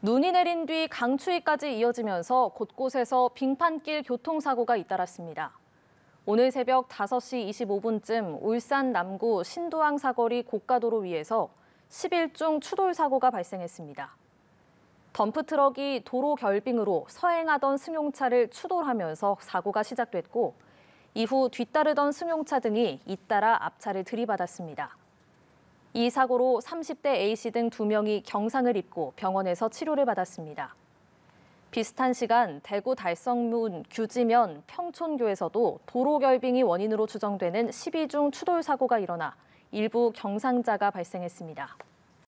눈이 내린 뒤 강추위까지 이어지면서 곳곳에서 빙판길 교통사고가 잇따랐습니다. 오늘 새벽 5시 25분쯤 울산 남구 신도항 사거리 고가도로 위에서 11중 추돌 사고가 발생했습니다. 덤프트럭이 도로 결빙으로 서행하던 승용차를 추돌하면서 사고가 시작됐고 이후 뒤따르던 승용차 등이 잇따라 앞차를 들이받았습니다. 이 사고로 30대 A씨 등 2명이 경상을 입고 병원에서 치료를 받았습니다. 비슷한 시간 대구 달성문 규지면 평촌교에서도 도로 결빙이 원인으로 추정되는 12중 추돌 사고가 일어나 일부 경상자가 발생했습니다.